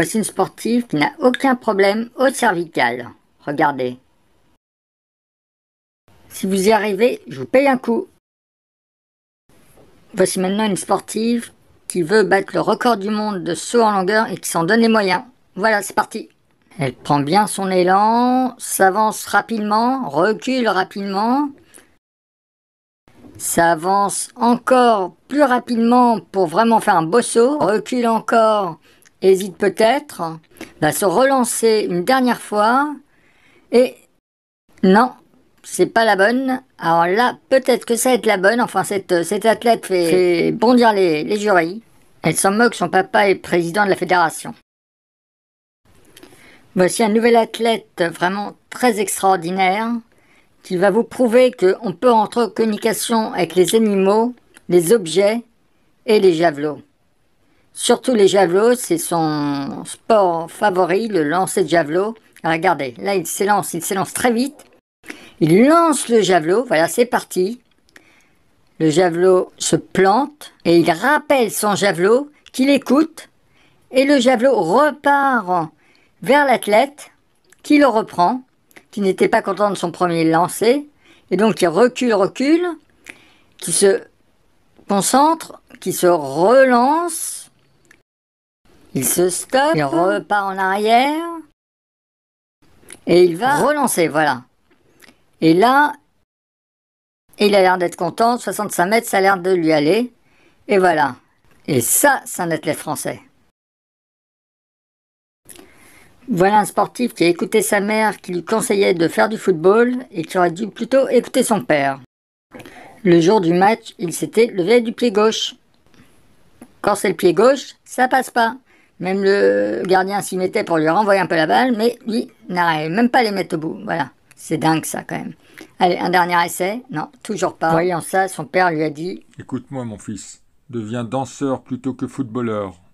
Voici une sportive qui n'a aucun problème au cervical. Regardez. Si vous y arrivez, je vous paye un coup. Voici maintenant une sportive qui veut battre le record du monde de saut en longueur et qui s'en donne les moyens. Voilà, c'est parti. Elle prend bien son élan, s'avance rapidement, recule rapidement, s'avance encore plus rapidement pour vraiment faire un beau saut, recule encore, hésite peut-être, va se relancer une dernière fois et non, c'est pas la bonne. Alors là, peut-être que ça va être la bonne. Enfin, cette, euh, athlète fait, bondir les, les Elle s'en moque, son papa est président de la fédération. Voici un nouvel athlète vraiment très extraordinaire qui va vous prouver qu'on peut entrer en communication avec les animaux, les objets et les javelots. Surtout les javelots, c'est son sport favori, le lancer de javelot. Ah, regardez, là il s'élance, il s'élance très vite. Il lance le javelot, voilà, c'est parti. Le javelot se plante et il rappelle son javelot qu'il écoute. Et le javelot repart vers l'athlète qui le reprend, qui n'était pas content de son premier lancer. Et donc qui recule, recule, qui se concentre, qui se relance il se stoppe, il repart en arrière et il va relancer, voilà. Et là, il a l'air d'être content, 65 mètres, ça a l'air de lui aller. Et voilà. Et ça, c'est un athlète français. Voilà un sportif qui a écouté sa mère qui lui conseillait de faire du football et qui aurait dû plutôt écouter son père. Le jour du match, il s'était levé du pied gauche. Quand c'est le pied gauche, ça passe pas. Même le gardien s'y mettait pour lui renvoyer un peu la balle, mais lui n'arrivait même pas à les mettre au bout. Voilà. C'est dingue ça quand même. Allez, un dernier essai. Non, toujours pas. Voyant ça, son père lui a dit Écoute-moi, mon fils. Deviens danseur plutôt que footballeur.